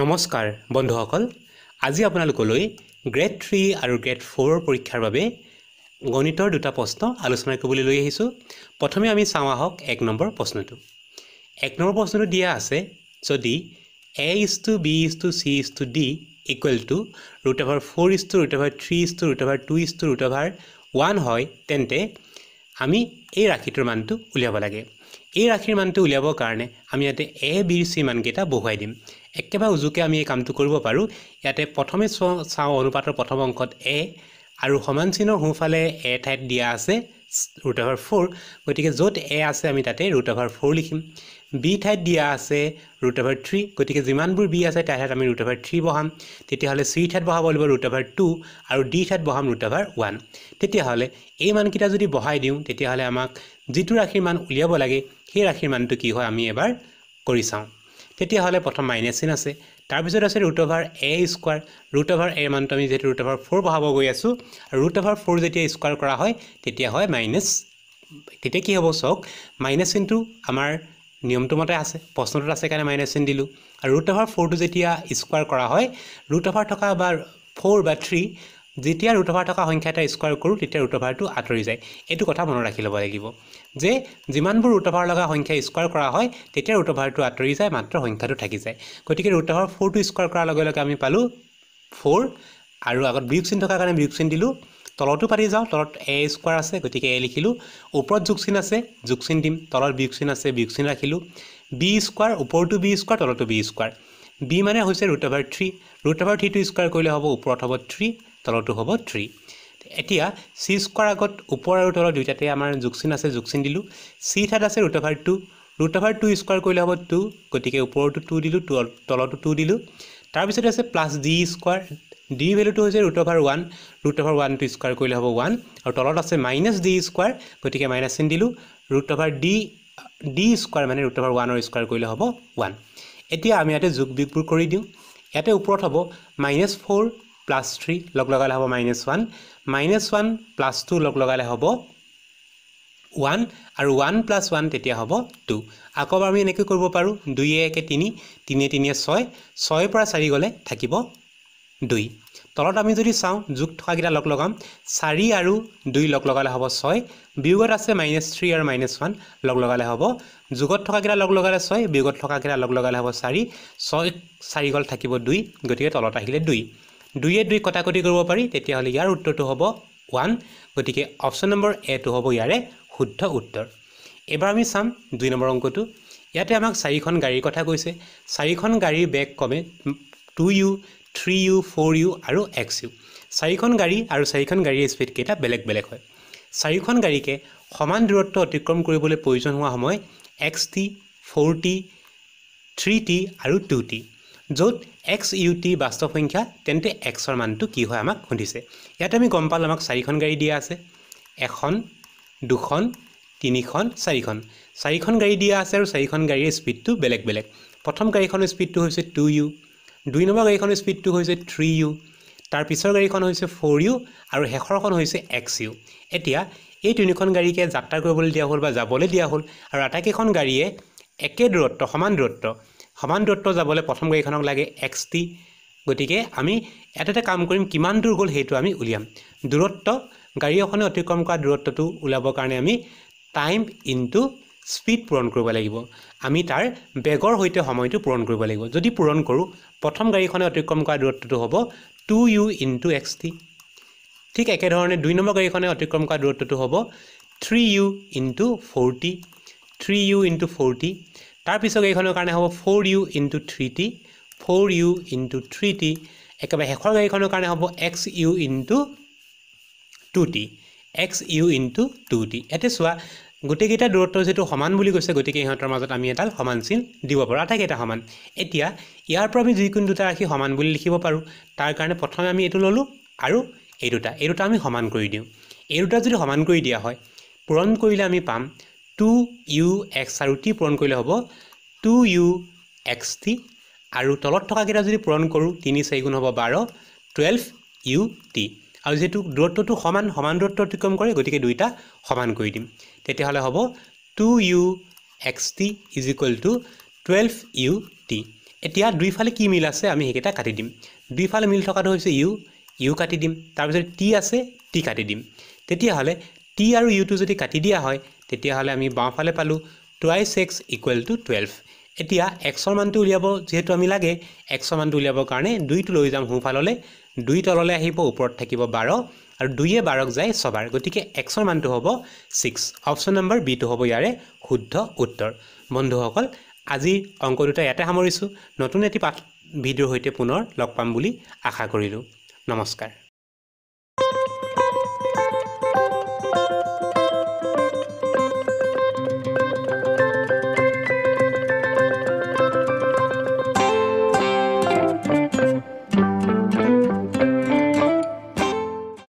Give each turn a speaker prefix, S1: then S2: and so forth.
S1: নমস্কাৰ বন্ধুসকল আজি আপোনালোকলৈ গ্ৰেড থ্ৰী আৰু গ্ৰেড ফ'ৰৰ পৰীক্ষাৰ বাবে গণিতৰ দুটা প্ৰশ্ন আলোচনা কৰিবলৈ লৈ আহিছোঁ প্ৰথমে আমি চাওঁ আহক এক নম্বৰ প্ৰশ্নটো এক নম্বৰ প্ৰশ্নটো দিয়া আছে যদি A is to B is to C is to D equal to root over four is to root over three is to root over two is to root over one হয় তেন্তে আমি এই ৰাশিটোৰ মানটো উলিয়াব লাগে এই ৰাশিৰ মানটো উলিয়াবৰ কাৰণে আমি ইয়াতে এ বি চি মানকেইটা বহুৱাই দিম একেবাৰে উজুকে আমি এই কামটো কৰিব পাৰোঁ ইয়াতে প্ৰথমে চাওঁ অনুপাতৰ প্ৰথম অংশত এ আৰু সমান চিহ্নৰ সোঁফালে এ ঠাইত দিয়া আছে ৰুট অভাৰ ফ'ৰ গতিকে য'ত এ আছে আমি তাতে ৰুট অভাৰ ফ'ৰ লিখিম বি ঠাইত দিয়া আছে ৰুট অভাৰ থ্ৰী গতিকে যিমানবোৰ বি আছে তাৰ ঠাইত আমি ৰুট অভাৰ থ্ৰী বহাম তেতিয়াহ'লে চি ঠাইত বহাব লাগিব ৰুট অভাৰ টু আৰু ডি ঠাইত বহাম ৰুট অভাৰ ওৱান তেতিয়াহ'লে এই মানকেইটা যদি বহাই দিওঁ তেতিয়াহ'লে আমাক যিটো ৰাশিৰ মান উলিয়াব লাগে সেই ৰাশিৰ মানটো কি হয় আমি এবাৰ কৰি চাওঁ তেতিয়াহ'লে প্ৰথম মাইনাছ চিন আছে তাৰপিছত আছে root over A square root over A মানটো আমি যিহেতু ৰুট অভাৰ ফ'ৰ বঢ়াব গৈ আছোঁ আৰু ৰুট অভাৰ ফ'ৰ যেতিয়া স্কোৱাৰ কৰা হয় তেতিয়া হয় মাইনাছ তেতিয়া কি হ'ব চাওক মাইনাছ চিনটো আমাৰ নিয়মটো মতে আছে প্ৰশ্নটোত আছে কাৰণে মাইনাছ চিন দিলোঁ আৰু ৰুট অভাৰ ফ'ৰটো যেতিয়া স্কোৱাৰ কৰা হয় ৰুট অভাৰ থকা বা ফ'ৰ বা থ্ৰী যেতিয়া ৰুট অভাৰ থকা সংখ্যা এটা স্কোৱাৰ কৰোঁ তেতিয়া ৰুট অভাৰটো আঁতৰি যায় এইটো কথা মনত ৰাখি ল'ব লাগিব যে যিমানবোৰ ৰুট অভাৰ লগা সংখ্যা স্কোৱাৰ কৰা হয় তেতিয়া ৰুট অভাৰটো আঁতৰি যায় মাত্ৰ সংখ্যাটো থাকি যায় গতিকে ৰুট অভাৰ ফ'ৰটো স্কোৱাৰ কৰাৰ লগে লগে আমি পালোঁ ফ'ৰ আৰু আগত বিয়োগচিন থকাৰ কাৰণে বিয়োগচিন দিলোঁ তলতো পাতি যাওঁ তলত এ স্কোৱাৰ আছে গতিকে এ লিখিলোঁ ওপৰত যোগচিন আছে যোগচিন দিম তলত বিয়োগচিন আছে বিয়োগচিন ৰাখিলোঁ বি স্কোৱাৰ ওপৰতো বি স্কোৱাৰ তলতো বি স্কোৱাৰ বি মানে হৈছে root over three root over থ্ৰীটো স্কোৱাৰ কৰিলে হ'ব ওপৰত হ'ব থ্ৰী তলতো হ'ব থ্ৰী এতিয়া চি স্কোৱাৰ আগত ওপৰ আৰু তলৰ দুয়োটাতে আমাৰ জোকচিন আছে জোকচিন দিলোঁ চি থাত আছে root over two root over two square কৰিলে হ'ব টু গতিকে ওপৰতো টু দিলোঁ টু তলতো টু দিলোঁ তাৰপিছতে আছে প্লাছ ডি স্কোৱাৰ ডি ভেলুটো হৈছে root over one root over ওৱানটো স্কোৱাৰ কৰিলে হ'ব ওৱান আৰু তলত আছে মাইনাছ ডি স্কোৱাৰ গতিকে মাইনাছ চিন দিলোঁ root over D D square মানে ৰুট অভাৰ ওৱানৰ স্কোৱাৰ কৰিলে হ'ব ওৱান এতিয়া আমি ইয়াতে যোগ বিগবোৰ কৰি দিওঁ ইয়াতে ওপৰত হ'ব মাইনাছ ফ'ৰ প্লাছ থ্ৰী লগ লগালে হ'ব minus one minus one plus two লগ লগালে হ'ব ওৱান আৰু ওৱান প্লাছ ওৱান তেতিয়া হ'ব টু আকৌ আমি এনেকৈ কৰিব পাৰোঁ দুইয়ে একে তিনি তিনিয়ে তিনিয়ে ছয় ছয়ৰ পৰা চাৰি গ'লে থাকিব দুই তলত আমি যদি চাওঁ যোগ থকাকেইটা লগ লগাম চাৰি আৰু দুই লগ লগালে হ'ব ছয় বিয়োগত আছে মাইনাছ থ্ৰী আৰু মাইনাছ ওৱান লগ লগালে হ'ব যোগত থকাকেইটা লগালে ছয় বিয়োগত থকাকেইটা লগালে হ'ব চাৰি ছয় চাৰি গ'ল থাকিব দুই গতিকে তলত আহিলে দুই দুয়ে দুই কটাকটি কৰিব পাৰি তেতিয়াহ'লে ইয়াৰ উত্তৰটো হ'ব ওৱান গতিকে অপশ্যন নম্বৰ এটো হ'ব ইয়াৰে শুদ্ধ উত্তৰ এবাৰ আমি চাম দুই নম্বৰ অংকটো ইয়াতে আমাক চাৰিখন গাড়ীৰ কথা কৈছে চাৰিখন গাড়ীৰ বেগ কমে two U three U four U আৰু এক্স ইউ চাৰিখন গাড়ী আৰু চাৰিখন গাড়ীৰ স্পীডকেইটা বেলেগ বেলেগ হয় চাৰিখন গাড়ীকে সমান দূৰত্ব অতিক্ৰম কৰিবলৈ প্ৰয়োজন হোৱা সময় X T four T three T আৰু টু টি য'ত এক্স ইউ টি বাস্তৱ সংখ্যা তেন্তে এক্সৰ মানটো কি হয় আমাক সুধিছে ইয়াতে আমি গম পালোঁ আমাক চাৰিখন গাড়ী দিয়া আছে এখন দুখন তিনিখন চাৰিখন চাৰিখন গাড়ী দিয়া আছে আৰু চাৰিখন গাড়ীৰ স্পীডটো বেলেগ বেলেগ প্ৰথম গাড়ীখনৰ স্পীডটো হৈছে টু ইউ দুই নম্বৰ গাড়ীখনৰ স্পীডটো হৈছে থ্ৰী ইউ তাৰ পিছৰ গাড়ীখন হৈছে ফ'ৰ ইউ আৰু শেষৰখন হৈছে এক্স ইউ এতিয়া এই তিনিখন গাড়ীকে যাত্ৰা কৰিবলৈ দিয়া হ'ল বা যাবলৈ দিয়া হ'ল আৰু আটাইকেইখন গাড়ীয়ে একে দূৰত্ব সমান দূৰত্ব সমান দূৰত্ব যাবলৈ প্ৰথম গাড়ীখনক লাগে এক্স টি গতিকে আমি এটা এটা কাম কৰিম কিমান দূৰ গ'ল সেইটো আমি উলিয়াম দূৰত্ব গাড়ী এখনে অতিক্ৰম কৰা দূৰত্বটো ওলাবৰ কাৰণে আমি টাইম ইনটু স্পীড পূৰণ কৰিব লাগিব আমি তাৰ বেগৰ সৈতে সময়টো পূৰণ কৰিব লাগিব যদি পূৰণ কৰোঁ প্ৰথম গাড়ীখনে অতিক্ৰম কৰা দূৰত্বটো হ'ব two U into X T ঠিক একেধৰণে দুই নম্বৰ গাড়ীখনে অতিক্ৰম কৰা দূৰত্বটো হ'ব three U into four T three U into four T তাৰপিছত গাড়ীখনৰ কাৰণে হ'ব four U into three T four U into three T একেবাৰে শেষৰ গাড়ীখনৰ কাৰণে হ'ব X U into two T X U into two T এতিয়া চোৱা গোটেইকেইটা দূৰত্ব যিহেতু সমান বুলি কৈছে গতিকে ইহঁতৰ মাজত আমি এডাল সমান চিন দিব পাৰোঁ আটাইকেইটা সমান এতিয়া ইয়াৰ পৰা আমি যিকোনো দুটা ৰাখি সমান বুলি লিখিব পাৰোঁ তাৰ কাৰণে প্ৰথমে আমি এইটো ল'লোঁ আৰু এই দুটা এই দুটা আমি সমান কৰি দিওঁ এই দুটা যদি সমান কৰি দিয়া হয় পূৰণ কৰিলে আমি পাম টু ইউ এক্স আৰু টি পূৰণ কৰিলে হ'ব টু ইউ এক্স টি আৰু তলত থকাকেইটা যদি পূৰণ কৰোঁ তিনি চাৰিগুণ হ'ব বাৰ টুৱেল্ভ ইউ টি আৰু যিহেতু দূৰত্বটো সমান সমান দূৰত্ব অতিক্ৰম কৰে গতিকে দুয়োটা সমান কৰি দিম তেতিয়াহ'লে হ'ব two u x t is equal to twelve u t এতিয়া দুইফালে কি মিল আছে আমি সেইকেইটা কাটি দিম দুইফালে মিল থকাটো হৈছে ইউ ইউ কাটি দিম তাৰপিছত টি আছে টি কাটি দিম তেতিয়াহ'লে টি আৰু ইউটো যদি কাটি দিয়া হয় তেতিয়াহ'লে আমি বাওঁফালে পালোঁ twice x equal to twelve এতিয়া এক্সৰ মানটো উলিয়াব যিহেতু আমি লাগে এক্সৰ মানটো উলিয়াবৰ কাৰণে দুইটো লৈ যাম সোঁফাললৈ দুই তললৈ আহিব ওপৰত থাকিব বাৰ আৰু দুয়ে বাৰক যায় ছবাৰ গতিকে এক্সৰ মানটো হ'ব ছিক্স অপশ্যন নম্বৰ বিটো হ'ব ইয়াৰে শুদ্ধ উত্তৰ বন্ধুসকল আজি অংক দুটা ইয়াতে সামৰিছোঁ নতুন এটি পাঠ ভিডিঅ'ৰ সৈতে পুনৰ লগ পাম বুলি আশা কৰিলোঁ নমস্কাৰ